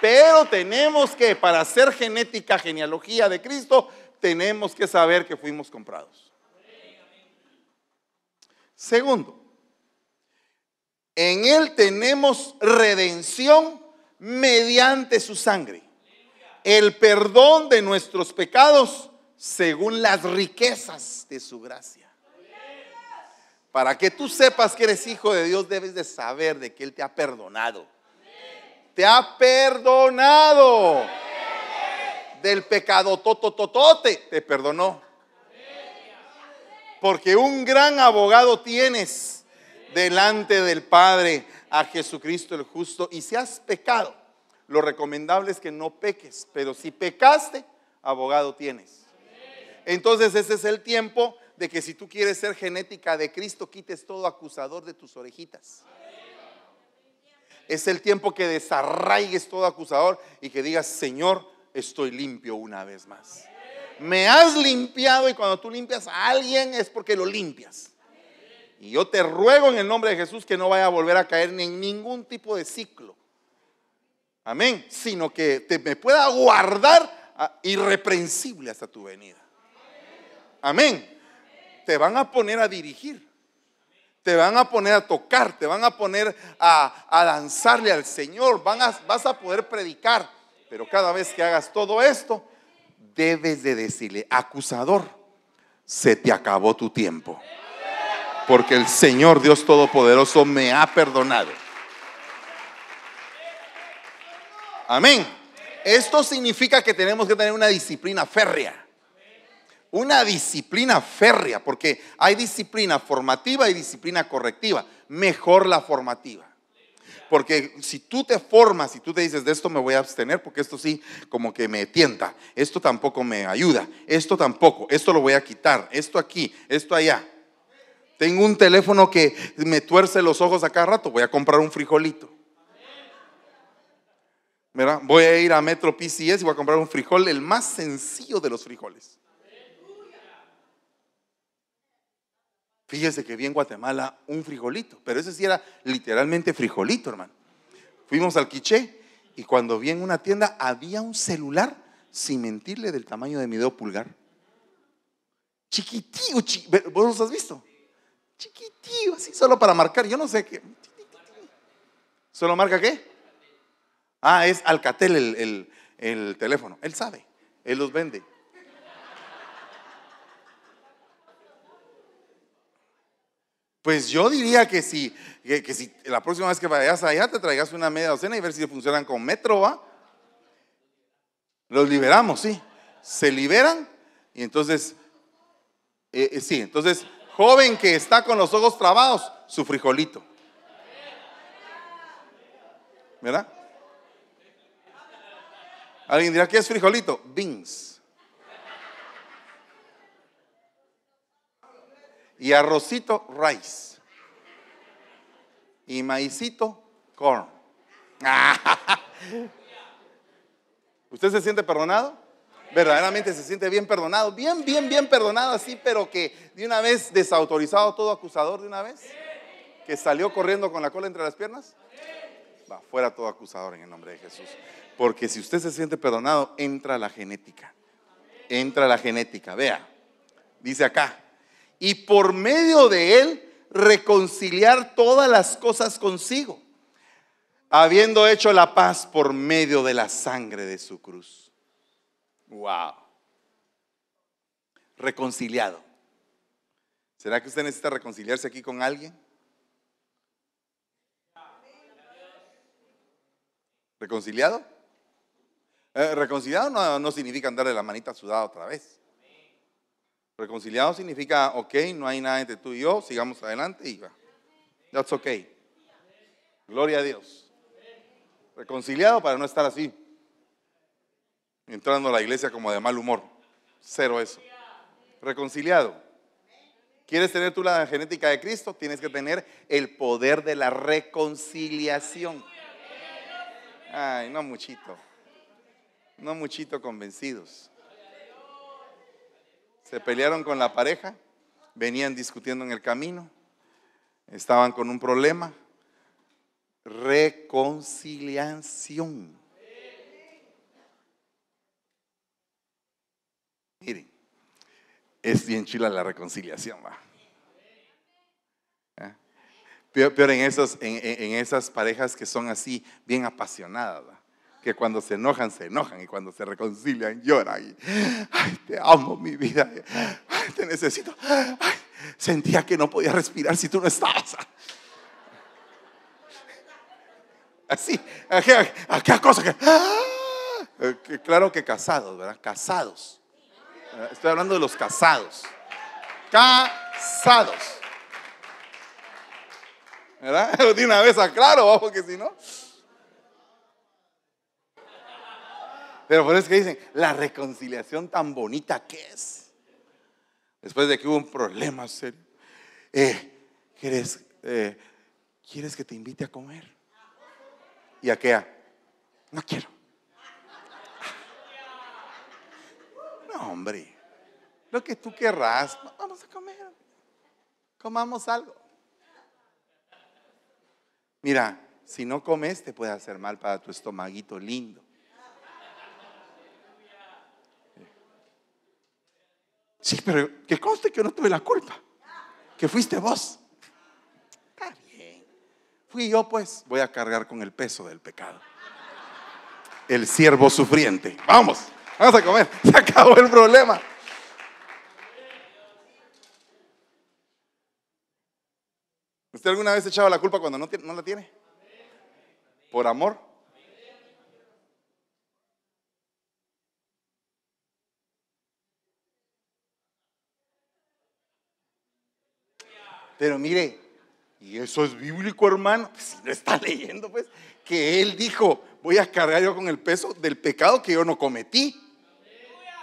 Pero tenemos que, para hacer genética, genealogía de Cristo, tenemos que saber que fuimos comprados. Segundo, en Él tenemos redención mediante su sangre. El perdón de nuestros pecados según las riquezas de su gracia. Para que tú sepas que eres hijo de Dios, debes de saber de que Él te ha perdonado. Te ha perdonado del pecado totototote. Te perdonó. Porque un gran abogado tienes delante del Padre, a Jesucristo el justo. Y si has pecado, lo recomendable es que no peques, pero si pecaste, abogado tienes. Entonces ese es el tiempo de que si tú quieres ser genética de Cristo, quites todo acusador de tus orejitas. Es el tiempo que desarraigues todo acusador y que digas, Señor, estoy limpio una vez más me has limpiado y cuando tú limpias a alguien es porque lo limpias. Y yo te ruego en el nombre de Jesús que no vaya a volver a caer en ningún tipo de ciclo. Amén. Sino que te, me pueda guardar ah, irreprensible hasta tu venida. Amén. Te van a poner a dirigir. Te van a poner a tocar, te van a poner a, a danzarle al Señor, vas a poder predicar. Pero cada vez que hagas todo esto, debes de decirle, acusador, se te acabó tu tiempo. Porque el Señor Dios Todopoderoso me ha perdonado. Amén. Esto significa que tenemos que tener una disciplina férrea. Una disciplina férrea, porque hay disciplina formativa y disciplina correctiva. Mejor la formativa. Porque si tú te formas y tú te dices, de esto me voy a abstener, porque esto sí como que me tienta, esto tampoco me ayuda, esto tampoco, esto lo voy a quitar, esto aquí, esto allá. Tengo un teléfono que me tuerce los ojos a cada rato, voy a comprar un frijolito. Voy a ir a Metro PCS y voy a comprar un frijol, el más sencillo de los frijoles. Fíjese que vi en Guatemala un frijolito, pero ese sí era literalmente frijolito, hermano. Fuimos al quiché y cuando vi en una tienda había un celular, sin mentirle, del tamaño de mi dedo pulgar. Chiquitío, ¿vos los has visto? Chiquitío, así solo para marcar, yo no sé qué. ¿Solo marca qué? Ah, es Alcatel el, el teléfono, él sabe, él los vende. Pues yo diría que si, que, si la próxima vez que vayas allá te traigas una media docena y ver si funcionan con metro, ¿va? Los liberamos, sí. Se liberan y entonces, eh, eh, sí, entonces, joven que está con los ojos trabados, su frijolito. ¿Verdad? Alguien dirá, ¿qué es frijolito? Beans. y arrocito rice y maicito corn. [laughs] ¿Usted se siente perdonado? Verdaderamente se siente bien perdonado, bien, bien, bien perdonado así, pero que de una vez desautorizado todo acusador de una vez, que salió corriendo con la cola entre las piernas. Va, fuera todo acusador en el nombre de Jesús. Porque si usted se siente perdonado, entra la genética. Entra la genética, vea. Dice acá, y por medio de él reconciliar todas las cosas consigo, habiendo hecho la paz por medio de la sangre de su cruz. Wow. Reconciliado. ¿Será que usted necesita reconciliarse aquí con alguien? ¿Reconciliado? Eh, reconciliado no, significa andarle la manita sudada otra vez. Reconciliado significa, ok, no hay nada entre tú y yo, sigamos adelante y va. That's okay. Gloria a Dios. Reconciliado para no estar así. Entrando a la iglesia como de mal humor. Cero eso. Reconciliado. ¿Quieres tener tú la genética de Cristo? Tienes que tener el poder de la reconciliación. Ay, no muchito. No muchito convencidos se pelearon con la pareja, venían discutiendo en el camino, estaban con un problema. Reconciliación. Miren, es bien chila la reconciliación, va. ¿Eh? Peor, en, en, esas parejas que son así, bien apasionadas cuando se enojan, se enojan y cuando se reconcilian, lloran. Y, te amo mi vida, te necesito. sentía que no podía respirar si tú no estabas. Así, aquella cosa ah". eh, que... Claro que casados, ¿verdad? Casados. Eh, estoy hablando de los casados. Casados. ¿Verdad? [laughs] De una vez aclaro, porque si no... Pero por eso es que dicen, la reconciliación tan bonita que es. Después de que hubo un problema serio. Eh, ¿quieres, eh, que te invite a comer? Y a qué? no quiero. No, hombre, lo que tú querrás, vamos a comer. Comamos algo. Mira, si no comes te puede hacer mal para tu estomaguito lindo. Sí, pero que conste que no tuve la culpa, que fuiste vos. Está bien. Fui yo, pues, voy a cargar con el peso del pecado. El siervo sufriente. Vamos, vamos a comer. [laughs] Se acabó el problema. ¿Usted alguna vez echaba la culpa cuando no, no la tiene? ¿Por amor? Pero mire, y eso es bíblico, hermano. Pues, si no está [laughs] leyendo, pues, que él dijo, voy a cargar yo con el peso del pecado que yo no cometí.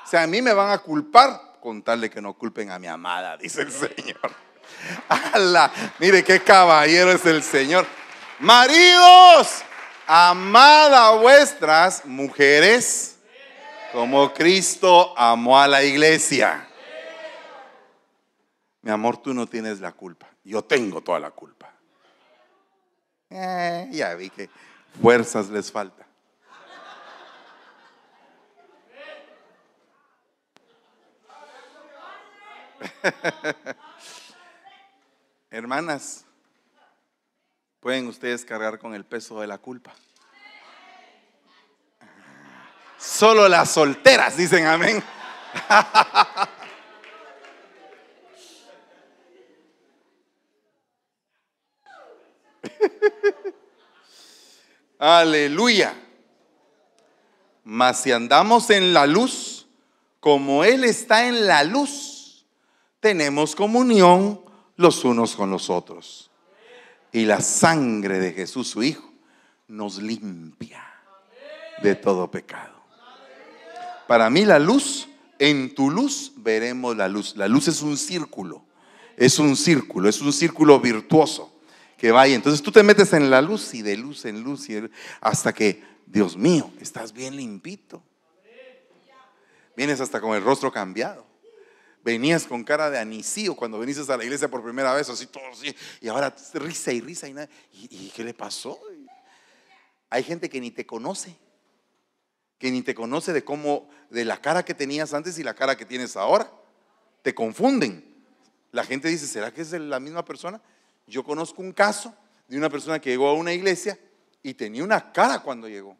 O sea, a mí me van a culpar con tal de que no culpen a mi amada, [laughs] dice el Señor. ¡Hala! Mire qué caballero es el Señor. Maridos, amada vuestras mujeres como Cristo amó a la iglesia. Mi amor, tú no tienes la culpa. Yo tengo toda la culpa. Eh, ya vi que fuerzas les falta. [laughs] Hermanas, ¿pueden ustedes cargar con el peso de la culpa? Ah, solo las solteras dicen amén. [laughs] [laughs] Aleluya. Mas si andamos en la luz, como Él está en la luz, tenemos comunión los unos con los otros. Y la sangre de Jesús, su Hijo, nos limpia de todo pecado. Para mí la luz, en tu luz veremos la luz. La luz es un círculo, es un círculo, es un círculo virtuoso que vaya. Entonces tú te metes en la luz y de luz en luz, y hasta que, Dios mío, estás bien limpito. Vienes hasta con el rostro cambiado. Venías con cara de anisío cuando viniste a la iglesia por primera vez, así todo así, y ahora risa y risa y nada. y qué le pasó? Hay gente que ni te conoce, que ni te conoce de cómo, de la cara que tenías antes y la cara que tienes ahora. Te confunden. La gente dice, ¿será que es la misma persona? Yo conozco un caso de una persona que llegó a una iglesia y tenía una cara cuando llegó.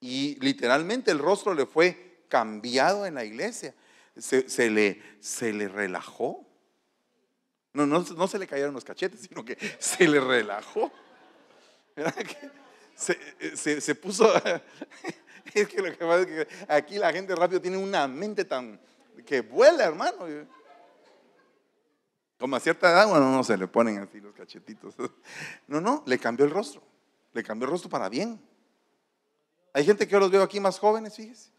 Y literalmente el rostro le fue cambiado en la iglesia. Se, le, se le, relajó. No, no, se le cayeron los cachetes, sino que se le relajó. se, se puso... [laughs] Es que lo que pasa es que aquí la gente rápido tiene una mente tan que vuela, hermano. Como a cierta edad, bueno, no se le ponen así los cachetitos. [laughs] No, no, le cambió el rostro. Le cambió el rostro para bien. Hay gente que yo los veo aquí más jóvenes, fíjese.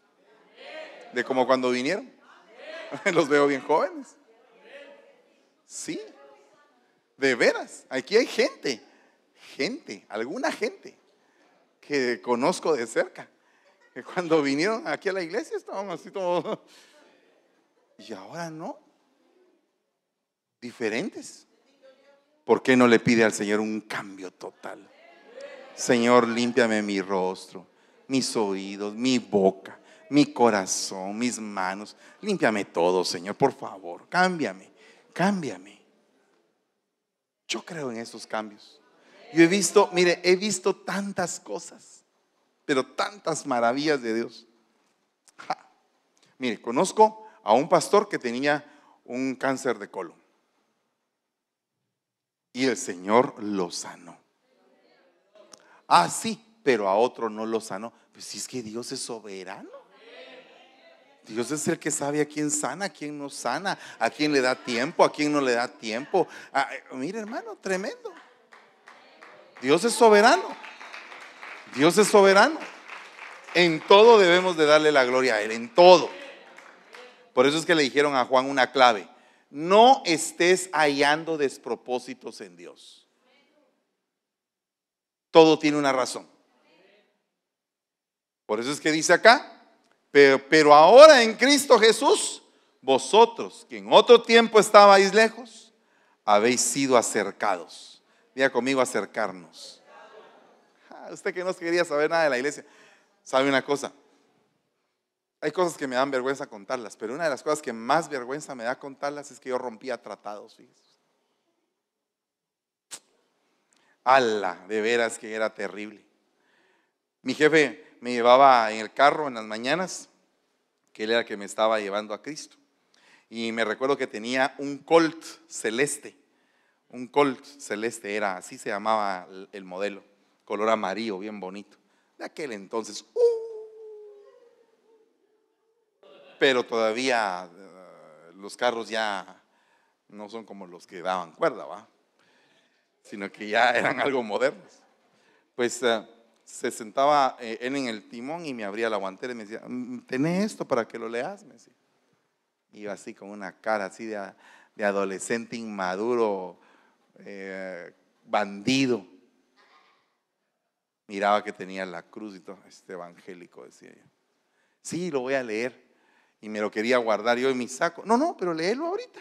De como cuando vinieron. [laughs] Los veo bien jóvenes. Sí. De veras. Aquí hay gente. Gente. Alguna gente. Que conozco de cerca. Que cuando vinieron aquí a la iglesia estaban así todos. [laughs] Y ahora no diferentes. ¿Por qué no le pide al Señor un cambio total? Señor, límpiame mi rostro, mis oídos, mi boca, mi corazón, mis manos. Límpiame todo, Señor, por favor. Cámbiame, cámbiame. Yo creo en esos cambios. Yo he visto, mire, he visto tantas cosas, pero tantas maravillas de Dios. Mire, conozco a un pastor que tenía un cáncer de colon. Y el Señor lo sanó. Ah, sí, pero a otro no lo sanó. Pues si es que Dios es soberano. Dios es el que sabe a quién sana, a quién no sana, a quién le da tiempo, a quién no le da tiempo. Ah, eh, Mire hermano, tremendo. Dios es soberano. Dios es soberano. En todo debemos de darle la gloria a Él, en todo. Por eso es que le dijeron a Juan una clave no estés hallando despropósitos en Dios. Todo tiene una razón. Por eso es que dice acá, pero, pero ahora en Cristo Jesús, vosotros, que en otro tiempo estabais lejos, habéis sido acercados. Diga conmigo acercarnos. Ah, usted que no quería saber nada de la iglesia, sabe una cosa, hay cosas que me dan vergüenza contarlas, pero una de las cosas que más vergüenza me da contarlas es que yo rompía tratados. Fíjense. Ala, de veras que era terrible. Mi jefe me llevaba en el carro en las mañanas, que él era el que me estaba llevando a Cristo. Y me recuerdo que tenía un Colt celeste. Un Colt celeste era, así se llamaba el modelo, color amarillo, bien bonito. De aquel entonces, ¡uh! pero todavía eh, los carros ya no son como los que daban cuerda, ¿va? Sino que ya [laughs] eran algo modernos. Pues eh, se sentaba eh, él en el timón y me abría la guantera y me decía, mm, tené esto para que lo leas, me decía. Iba así con una cara así de, adolescente inmaduro, bandido. Miraba que tenía la cruz y todo, este evangélico decía yo. Sí, lo voy a leer y me lo quería guardar yo en mi saco. No, no, pero léelo ahorita.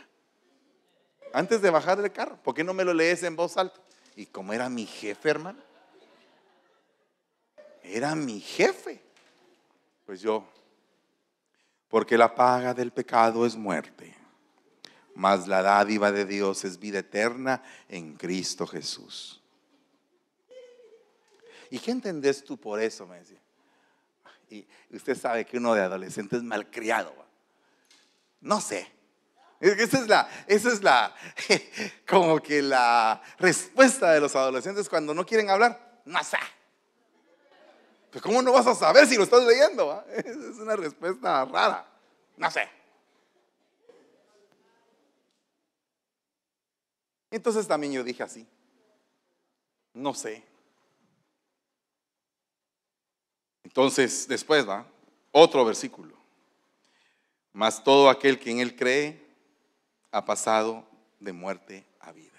Antes de bajar del carro, ¿por qué no me lo lees en voz alta? Y como era mi jefe, hermano, era mi jefe. Pues yo, porque la paga del pecado es muerte, mas la dádiva de Dios es vida eterna en Cristo Jesús. ¿Y qué entendés tú por eso? Me decía y usted sabe que uno de adolescentes es malcriado. No sé. Esa es la, esa es la, [laughs] como que la respuesta de los adolescentes cuando no quieren hablar. No sé. Pues, ¿cómo no vas a saber si lo estás leyendo? Ah? [laughs] Es una respuesta rara. No sé. Entonces también yo dije así. No sé. Entonces, después va otro versículo. Mas todo aquel que en él cree ha pasado de muerte a vida.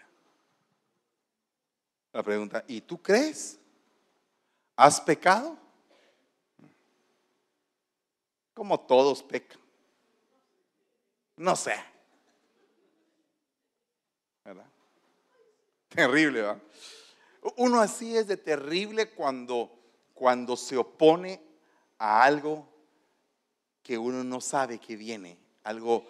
La pregunta, ¿y tú crees? ¿Has pecado? Como todos pecan. No sé. ¿Verdad? Terrible, ¿verdad? Uno así es de terrible cuando cuando se opone a algo que uno no sabe que viene, algo,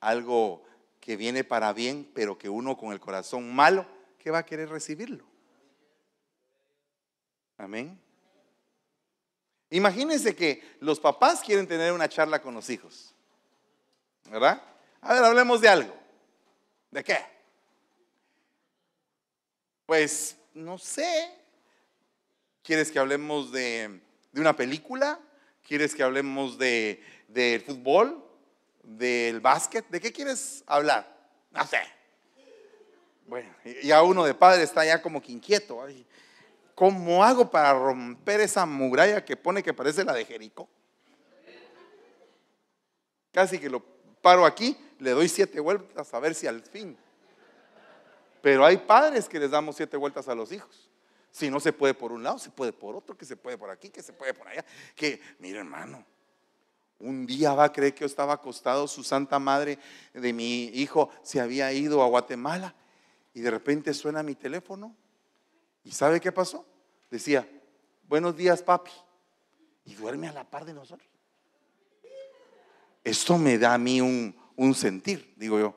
algo que viene para bien, pero que uno con el corazón malo, ¿qué va a querer recibirlo. Amén. Imagínense que los papás quieren tener una charla con los hijos. ¿Verdad? A ver, hablemos de algo. ¿De qué? Pues no sé, ¿Quieres que hablemos de, una película? ¿Quieres que hablemos de, de, fútbol? ¿Del básquet? ¿De qué quieres hablar? No sé. Bueno, ya uno de padre está ya como que inquieto. ¿Cómo hago para romper esa muralla que pone que parece la de Jericó? Casi que lo paro aquí, le doy siete vueltas a ver si al fin. Pero hay padres que les damos siete vueltas a los hijos. Si no se puede por un lado, se puede por otro, que se puede por aquí, que se puede por allá. Que, mira hermano, un día va a creer que yo estaba acostado, su santa madre de mi hijo se había ido a Guatemala y de repente suena mi teléfono. ¿Y sabe qué pasó? Decía, buenos días papi. Y duerme a la par de nosotros. Esto me da a mí un, un sentir, digo yo.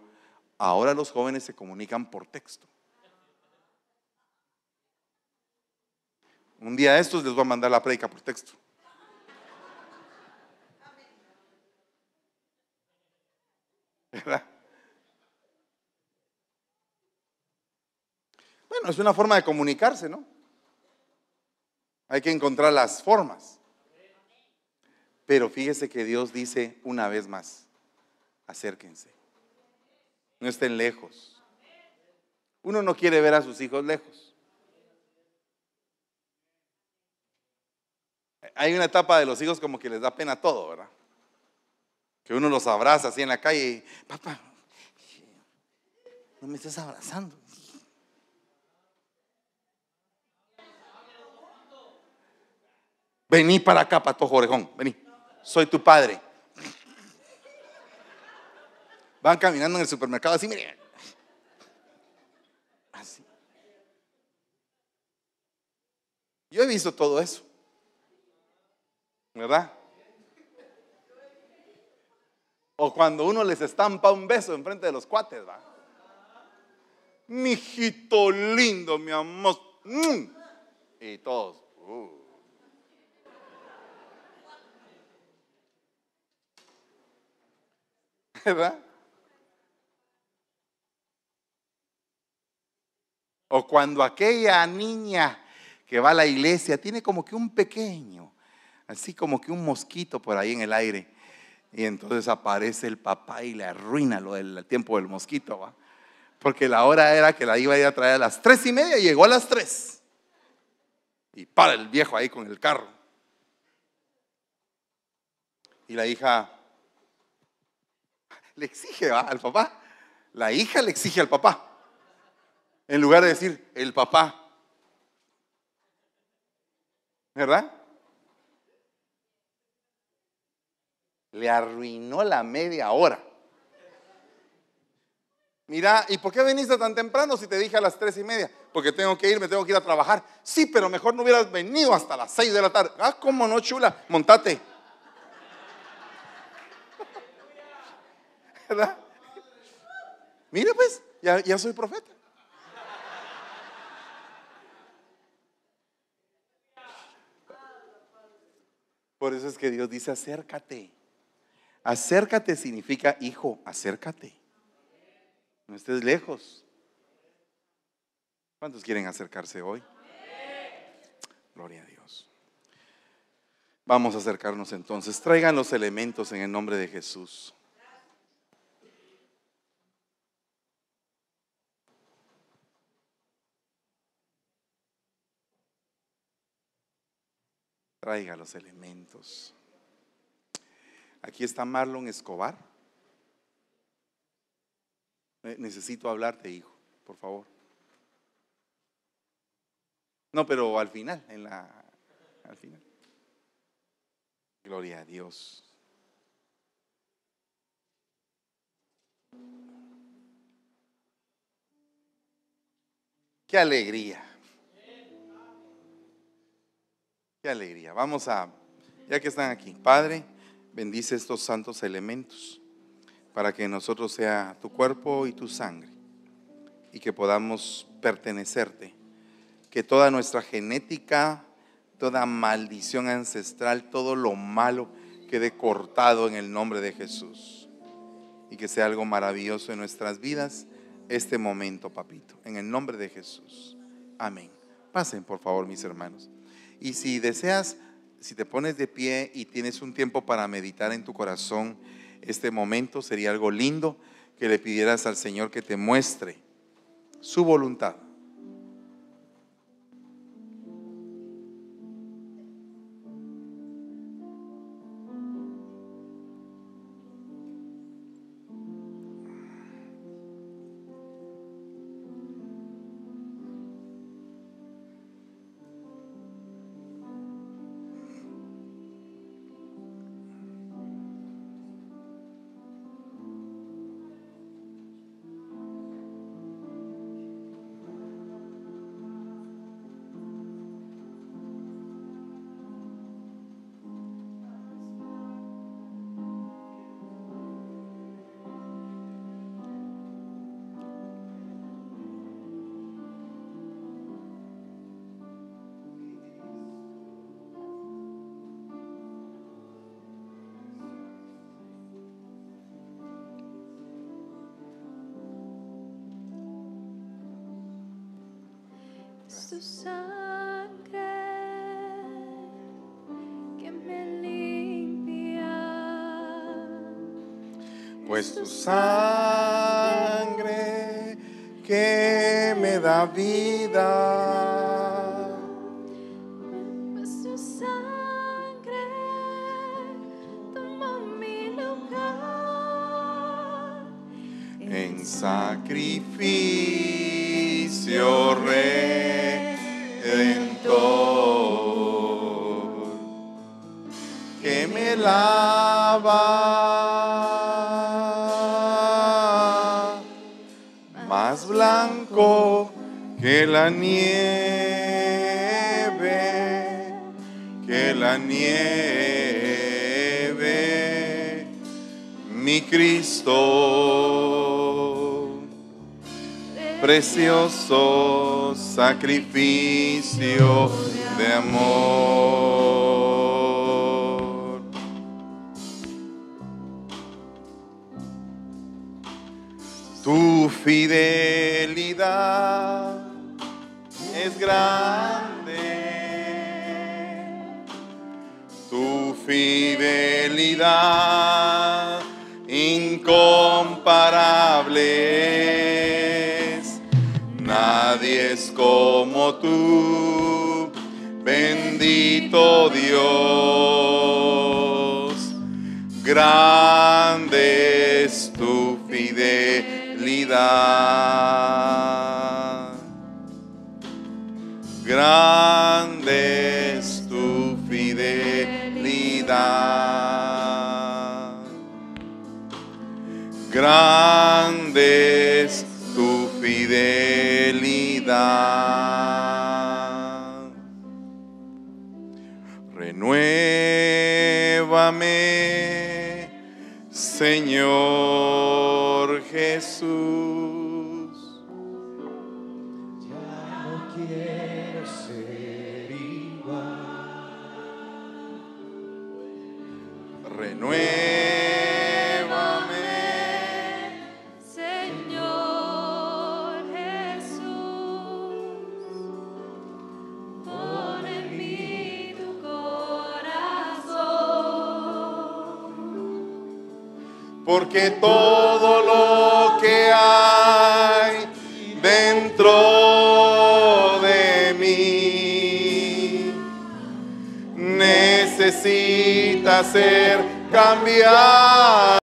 Ahora los jóvenes se comunican por texto. Un día a estos les voy a mandar la predica por texto. Bueno, es una forma de comunicarse, ¿no? Hay que encontrar las formas. Pero fíjese que Dios dice una vez más, acérquense. No estén lejos. Uno no quiere ver a sus hijos lejos. hay una etapa de los hijos como que les da pena todo, ¿verdad? Que uno los abraza así en la calle, y, papá, no me estás abrazando. Vení para acá, Pato orejón, vení, soy tu padre. Van caminando en el supermercado así, miren. Así. Yo he visto todo eso. ¿Verdad? O cuando uno les estampa un beso enfrente de los cuates, ¿va? Mijito lindo, mi amor. Mm. Y todos. Uh. [laughs] ¿Verdad? O cuando aquella niña que va a la iglesia tiene como que un pequeño así como que un mosquito por ahí en el aire. Y entonces aparece el papá y le arruina lo del tiempo del mosquito, ¿va? Porque la hora era que la iba a ir a traer a las tres y media y llegó a las tres. Y para el viejo ahí con el carro. Y la hija le exige al papá. La hija le exige al papá. En lugar de decir el papá. ¿Verdad? le arruinó la media hora. Mira, ¿y por qué viniste tan temprano si te dije a las tres y media? Porque tengo que ir, me tengo que ir a trabajar. Sí, pero mejor no hubieras venido hasta las seis de la tarde. Ah, cómo no, chula, montate. [laughs] Mira, pues, ya, ya soy profeta. Por eso es que Dios dice, acércate. Acércate significa, hijo, acércate. No estés lejos. ¿Cuántos quieren acercarse hoy? Gloria a Dios. Vamos a acercarnos entonces. Traigan los elementos en el nombre de Jesús. Traiga los elementos. Aquí está Marlon Escobar. Necesito hablarte, hijo, por favor. No, pero al final, en la al final. Gloria a Dios. Qué alegría. Qué alegría. Vamos a, ya que están aquí, Padre. Bendice estos santos elementos para que nosotros sea tu cuerpo y tu sangre y que podamos pertenecerte. Que toda nuestra genética, toda maldición ancestral, todo lo malo quede cortado en el nombre de Jesús. Y que sea algo maravilloso en nuestras vidas este momento, papito. En el nombre de Jesús. Amén. Pasen, por favor, mis hermanos. Y si deseas si te pones de pie y tienes un tiempo para meditar en tu corazón este momento, sería algo lindo que le pidieras al Señor que te muestre su voluntad. tu sangre que me limpia. Pues tu sangre que me da vida más blanco que la nieve, que la nieve, mi Cristo, precioso sacrificio de amor. fidelidad es grande. Tu fidelidad incomparable Nadie es como tú, bendito Dios. Grande es tu fidelidad. Grande es tu fidelidad. Renuévame Señor Jesús. Ya no quiero ser igual. porque todo lo que hay dentro de mí necesita ser cambiado.